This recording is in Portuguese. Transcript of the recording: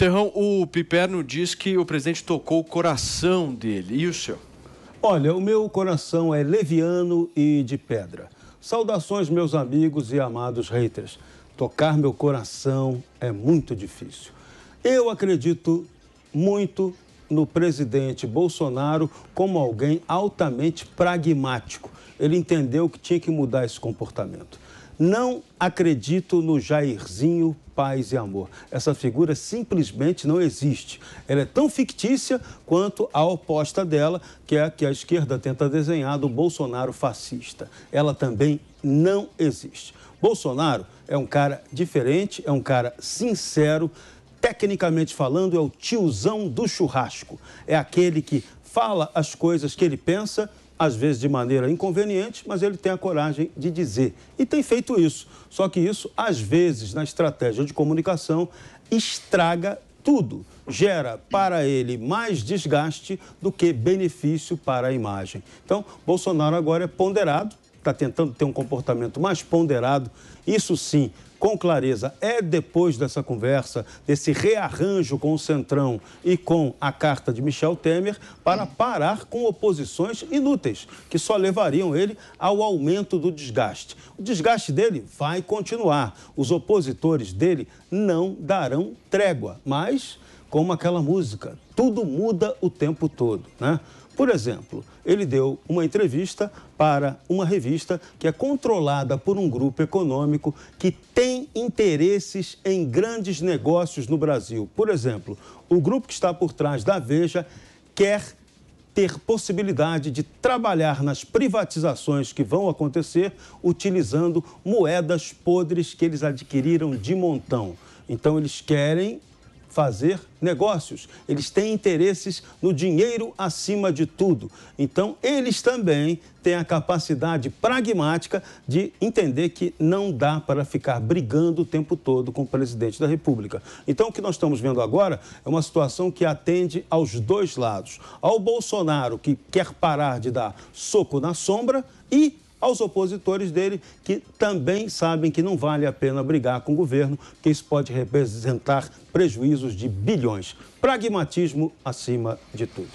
Serrão, o Piperno diz que o presidente tocou o coração dele. E o seu? Olha, o meu coração é leviano e de pedra. Saudações, meus amigos e amados haters. Tocar meu coração é muito difícil. Eu acredito muito no presidente Bolsonaro como alguém altamente pragmático. Ele entendeu que tinha que mudar esse comportamento. Não acredito no Jairzinho Paz e Amor. Essa figura simplesmente não existe. Ela é tão fictícia quanto a oposta dela, que é a que a esquerda tenta desenhar do Bolsonaro fascista. Ela também não existe. Bolsonaro é um cara diferente, é um cara sincero. Tecnicamente falando, é o tiozão do churrasco. É aquele que fala as coisas que ele pensa às vezes de maneira inconveniente, mas ele tem a coragem de dizer. E tem feito isso. Só que isso, às vezes, na estratégia de comunicação, estraga tudo. Gera para ele mais desgaste do que benefício para a imagem. Então, Bolsonaro agora é ponderado, está tentando ter um comportamento mais ponderado. Isso sim com clareza. É depois dessa conversa, desse rearranjo com o Centrão e com a carta de Michel Temer para parar com oposições inúteis, que só levariam ele ao aumento do desgaste. O desgaste dele vai continuar. Os opositores dele não darão trégua, mas como aquela música. Tudo muda o tempo todo, né? Por exemplo, ele deu uma entrevista para uma revista que é controlada por um grupo econômico que tem interesses em grandes negócios no Brasil. Por exemplo, o grupo que está por trás da Veja quer ter possibilidade de trabalhar nas privatizações que vão acontecer utilizando moedas podres que eles adquiriram de montão. Então, eles querem fazer negócios. Eles têm interesses no dinheiro acima de tudo. Então, eles também têm a capacidade pragmática de entender que não dá para ficar brigando o tempo todo com o presidente da República. Então, o que nós estamos vendo agora é uma situação que atende aos dois lados: ao Bolsonaro, que quer parar de dar soco na sombra, e aos opositores dele, que também sabem que não vale a pena brigar com o governo, que isso pode representar prejuízos de bilhões. Pragmatismo acima de tudo.